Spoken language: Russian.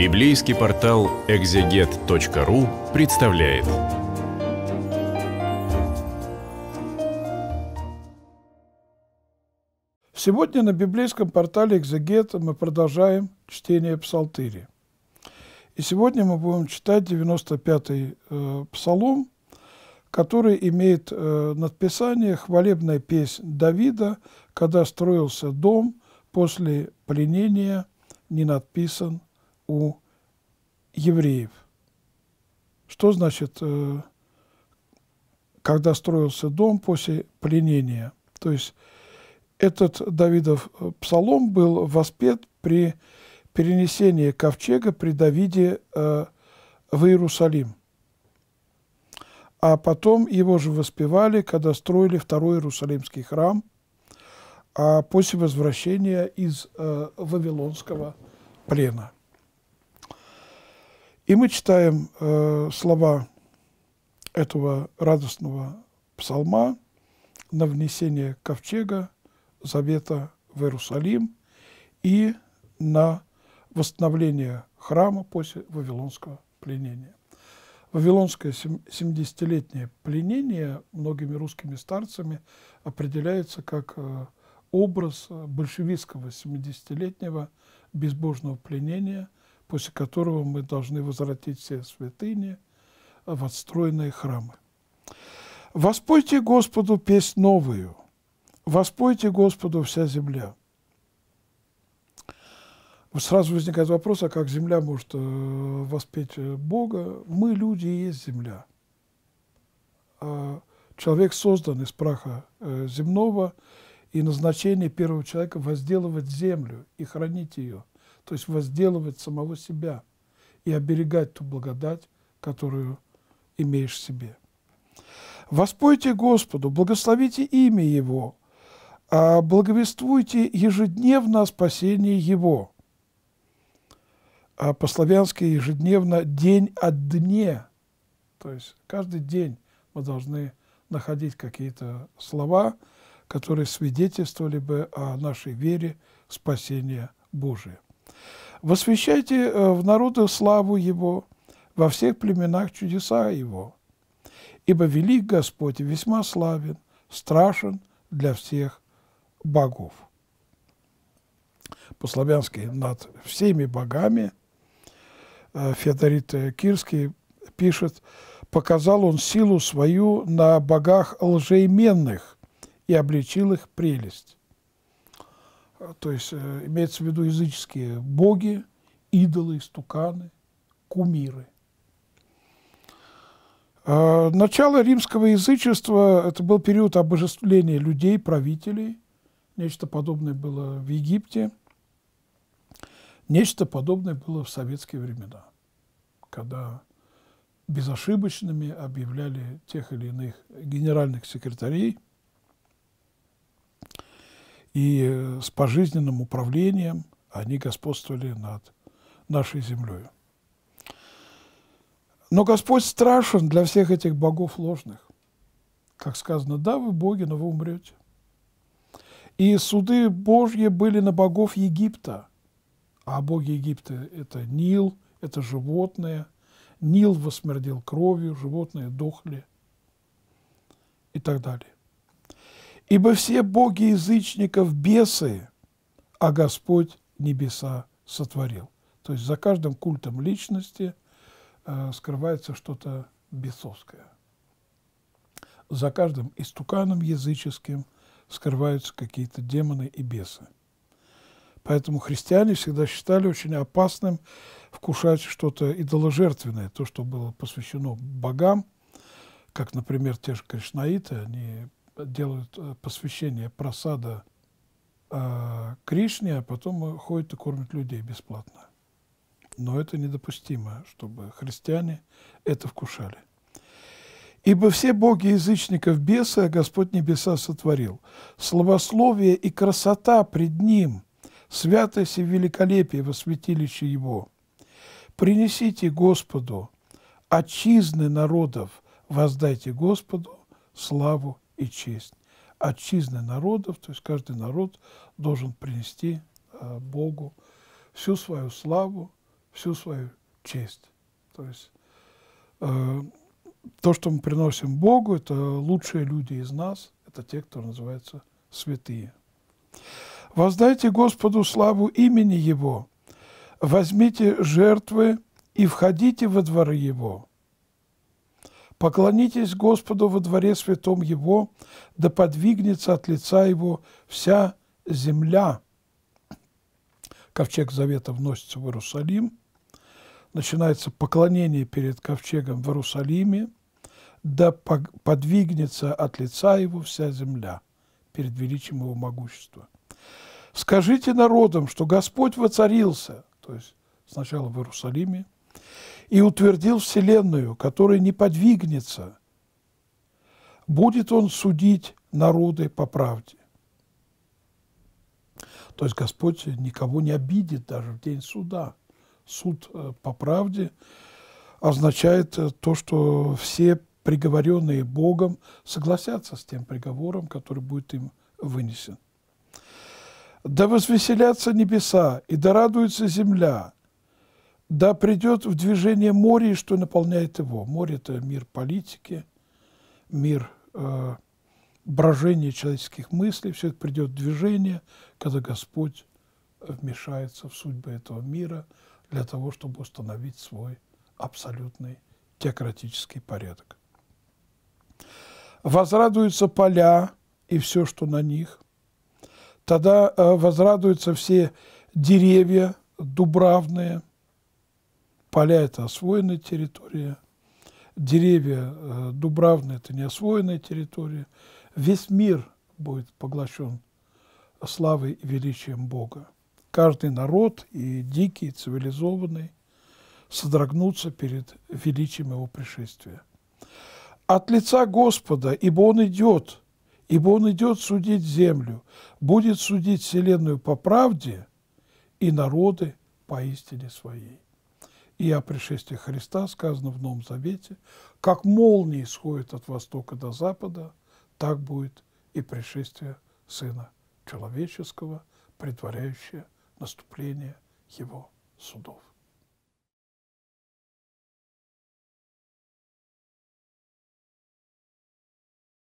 Библейский портал экзегет.ру представляет. Сегодня на библейском портале экзегет мы продолжаем чтение Псалтыри. И сегодня мы будем читать 95-й э, псалом, который имеет э, надписание «Хвалебная песнь Давида, когда строился дом после пленения, не надписан у евреев. Что значит, э, когда строился дом после пленения? То есть этот Давидов э, псалом был воспет при перенесении ковчега при Давиде э, в Иерусалим. А потом его же воспевали, когда строили второй Иерусалимский храм, а после возвращения из э, Вавилонского плена – и мы читаем э, слова этого радостного псалма на внесение ковчега, завета в Иерусалим и на восстановление храма после Вавилонского пленения. Вавилонское 70-летнее пленение многими русскими старцами определяется как э, образ большевистского 70-летнего безбожного пленения – после которого мы должны возвратить все святыни в отстроенные храмы. «Воспойте Господу песнь новую, воспойте Господу вся земля». Сразу возникает вопрос, а как земля может э, воспеть э, Бога? Мы, люди, и есть земля. А человек создан из праха э, земного, и назначение первого человека – возделывать землю и хранить ее – то есть возделывать самого себя и оберегать ту благодать, которую имеешь в себе. Воспойте Господу, благословите имя Его, а благовествуйте ежедневно о спасении Его. А по-славянски ежедневно день от дне, то есть каждый день мы должны находить какие-то слова, которые свидетельствовали бы о нашей вере в спасение Божие. Восвещайте э, в народу славу Его, во всех племенах чудеса Его. Ибо велик Господь весьма славен, страшен для всех богов. По-славянски над всеми богами э, Федорит э, Кирский пишет, «Показал он силу свою на богах лжеименных и обличил их прелесть». А, то есть э, имеется в виду языческие боги, идолы, стуканы, кумиры. А, начало римского язычества – это был период обожествления людей, правителей. Нечто подобное было в Египте. Нечто подобное было в советские времена, когда безошибочными объявляли тех или иных генеральных секретарей – и с пожизненным управлением они господствовали над нашей землей. Но Господь страшен для всех этих богов ложных. Как сказано, да, вы боги, но вы умрете. И суды Божьи были на богов Египта. А боги Египта – это Нил, это животные. Нил восмердил кровью, животные дохли и так далее. Ибо все боги язычников – бесы, а Господь небеса сотворил. То есть за каждым культом личности э, скрывается что-то бесовское. За каждым истуканом языческим скрываются какие-то демоны и бесы. Поэтому христиане всегда считали очень опасным вкушать что-то идоложертвенное, то, что было посвящено богам, как, например, те же кришнаиты, они делают э, посвящение просада э, Кришне, а потом ходят и кормят людей бесплатно. Но это недопустимо, чтобы христиане это вкушали. «Ибо все боги язычников беса Господь небеса сотворил. Словословие и красота пред Ним, святость и великолепие во святилище Его. Принесите Господу, отчизны народов, воздайте Господу славу и честь. Отчизны народов, то есть каждый народ должен принести э, Богу всю свою славу, всю свою честь. То есть э, то, что мы приносим Богу, это лучшие люди из нас, это те, кто называется святые. «Воздайте Господу славу имени Его, возьмите жертвы и входите во дворы Его. Поклонитесь Господу во дворе святом Его, да подвигнется от лица Его вся земля. Ковчег Завета вносится в Иерусалим. Начинается поклонение перед ковчегом в Иерусалиме. Да подвигнется от лица Его вся земля перед величием Его могущества. Скажите народам, что Господь воцарился, то есть сначала в Иерусалиме, и утвердил Вселенную, которая не подвигнется. Будет он судить народы по правде. То есть Господь никого не обидит даже в день суда. Суд э, по правде означает э, то, что все приговоренные Богом согласятся с тем приговором, который будет им вынесен. «Да возвеселятся небеса, и да радуется земля, да придет в движение море, и что наполняет его. Море – это мир политики, мир э, брожения человеческих мыслей. Все это придет в движение, когда Господь вмешается в судьбы этого мира для того, чтобы установить свой абсолютный теократический порядок. Возрадуются поля и все, что на них. Тогда э, возрадуются все деревья дубравные – поля – это освоенная территория, деревья э, дубравные это не освоенная территория. Весь мир будет поглощен славой и величием Бога. Каждый народ, и дикий, и цивилизованный, содрогнутся перед величием Его пришествия. От лица Господа, ибо Он идет, ибо Он идет судить землю, будет судить вселенную по правде и народы по истине своей и о пришествии Христа сказано в Новом Завете, как молния исходит от востока до запада, так будет и пришествие Сына Человеческого, предваряющее наступление Его судов.